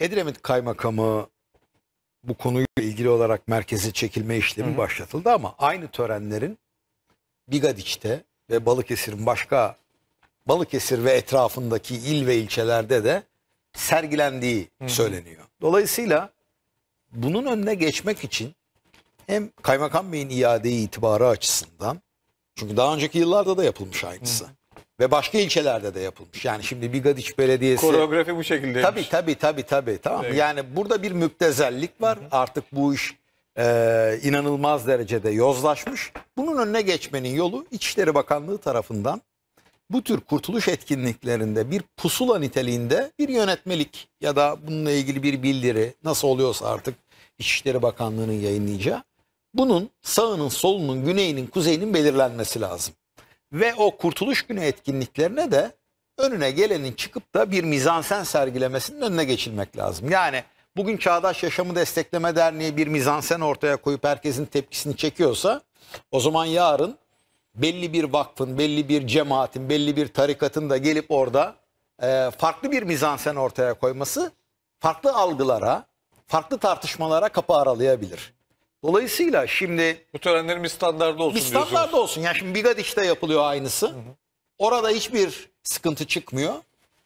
Edremit Kaymakamı bu konuyla ilgili olarak merkeze çekilme işlemi Hı. başlatıldı ama aynı törenlerin Bigadiç'te ve Balıkesir'in başka Balıkesir ve etrafındaki il ve ilçelerde de sergilendiği Hı. söyleniyor. Dolayısıyla bunun önüne geçmek için hem Kaymakam Bey'in iade itibarı açısından çünkü daha önceki yıllarda da yapılmış aynısı. Hı. Ve başka ilçelerde de yapılmış. Yani şimdi Bigadiç Belediyesi... Koreografi bu şekilde. Tabii tabii tabii. tabii tamam. Evet. Yani burada bir müptezellik var. Hı hı. Artık bu iş e, inanılmaz derecede yozlaşmış. Bunun önüne geçmenin yolu İçişleri Bakanlığı tarafından bu tür kurtuluş etkinliklerinde bir pusula niteliğinde bir yönetmelik ya da bununla ilgili bir bildiri nasıl oluyorsa artık İçişleri Bakanlığı'nın yayınlayacağı bunun sağının, solunun, güneyinin, kuzeyinin belirlenmesi lazım. Ve o Kurtuluş Günü etkinliklerine de önüne gelenin çıkıp da bir mizansen sergilemesinin önüne geçilmek lazım. Yani bugün Çağdaş Yaşamı Destekleme Derneği bir mizansen ortaya koyup herkesin tepkisini çekiyorsa o zaman yarın belli bir vakfın, belli bir cemaatin, belli bir tarikatın da gelip orada e, farklı bir mizansen ortaya koyması farklı algılara, farklı tartışmalara kapı aralayabilir. Dolayısıyla şimdi... Bu törenlerin bir standardı olsun Bir standardı olsun. Yani şimdi Bigadiş'te yapılıyor aynısı. Hı hı. Orada hiçbir sıkıntı çıkmıyor.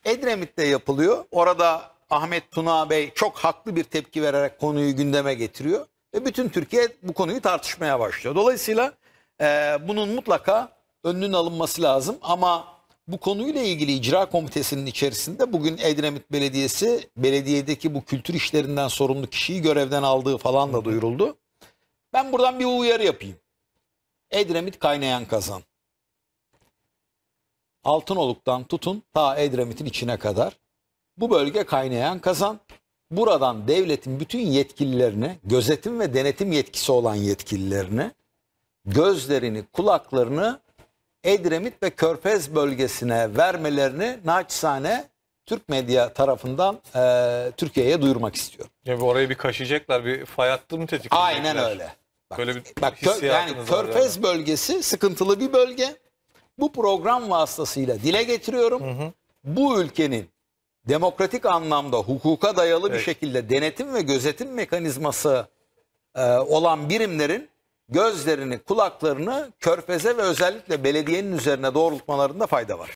Edremit'te yapılıyor. Orada Ahmet Tuna Bey çok haklı bir tepki vererek konuyu gündeme getiriyor. Ve bütün Türkiye bu konuyu tartışmaya başlıyor. Dolayısıyla e, bunun mutlaka önünün alınması lazım. Ama bu konuyla ilgili icra komitesinin içerisinde bugün Edremit Belediyesi belediyedeki bu kültür işlerinden sorumlu kişiyi görevden aldığı falan da duyuruldu. Ben buradan bir uyarı yapayım. Edremit kaynayan kazan. altın oluktan tutun ta Edremit'in içine kadar. Bu bölge kaynayan kazan. Buradan devletin bütün yetkililerine, gözetim ve denetim yetkisi olan yetkililerine gözlerini, kulaklarını Edremit ve Körfez bölgesine vermelerini naçizane Türk medya tarafından e, Türkiye'ye duyurmak istiyorum. Ya e, orayı bir kaşıyacaklar, bir fay hattı mı tetikleyecekler? Aynen öyle. Böyle bir bak kör, yani Körfez yani. bölgesi sıkıntılı bir bölge. Bu program vasıtasıyla dile getiriyorum. Hı hı. Bu ülkenin demokratik anlamda hukuka dayalı evet. bir şekilde denetim ve gözetim mekanizması e, olan birimlerin gözlerini, kulaklarını körfeze ve özellikle belediyenin üzerine doğrultmalarında fayda var.